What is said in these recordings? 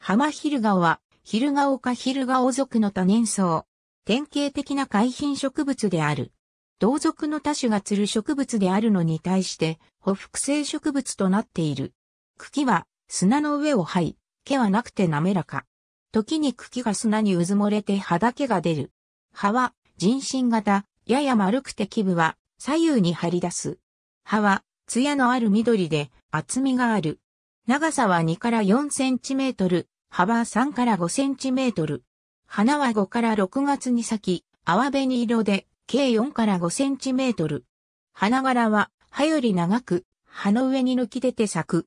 浜昼顔は、昼顔か昼顔族の多年草。典型的な海浜植物である。同族の多種が釣る植物であるのに対して、補複性植物となっている。茎は砂の上を這い、毛はなくて滑らか。時に茎が砂にうずもれて葉だけが出る。葉は人身型、やや丸くて基部は左右に張り出す。葉は艶のある緑で厚みがある。長さは2から4センチメートル、幅3から5センチメートル。花は5から6月に咲き、泡紅色で、計4から5センチメートル。花柄は、葉より長く、葉の上に抜き出て咲く。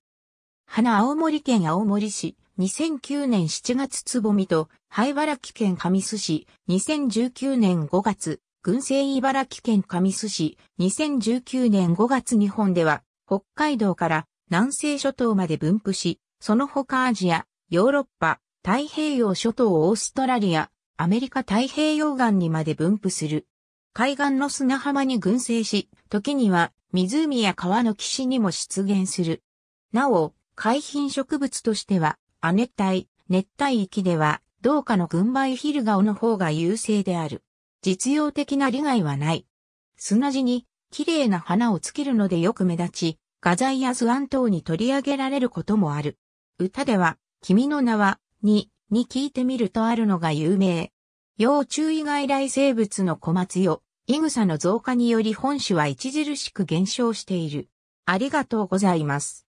花青森県青森市、2009年7月つぼみと、灰原木県上須市、2019年5月、群生茨城県上須市、2019年5月日本では、北海道から南西諸島まで分布し、その他アジア、ヨーロッパ、太平洋諸島オーストラリア、アメリカ太平洋岸にまで分布する。海岸の砂浜に群生し、時には湖や川の岸にも出現する。なお、海浜植物としては、亜熱帯、熱帯域では、どうかの群馬イヒルガオの方が優勢である。実用的な利害はない。砂地に、綺麗な花をつけるのでよく目立ち、画材や図案等に取り上げられることもある。歌では、君の名は、に、に聞いてみるとあるのが有名。要注意外来生物の小松よ、イグサの増加により本種は著しく減少している。ありがとうございます。